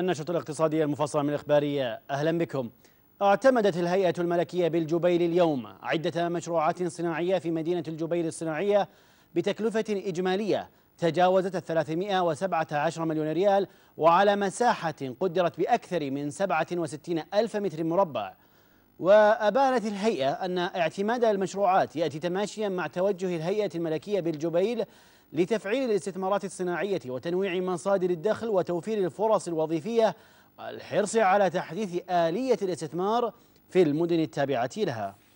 النشرة الاقتصادية المفصلة من الإخبارية أهلا بكم اعتمدت الهيئة الملكية بالجبيل اليوم عدة مشروعات صناعية في مدينة الجبيل الصناعية بتكلفة إجمالية تجاوزت وسبعة 317 مليون ريال وعلى مساحة قدرت بأكثر من 67 ألف متر مربع وأبانت الهيئة أن اعتماد المشروعات يأتي تماشيا مع توجه الهيئة الملكية بالجبيل لتفعيل الاستثمارات الصناعية وتنويع مصادر الدخل وتوفير الفرص الوظيفية والحرص على تحديث آلية الاستثمار في المدن التابعة لها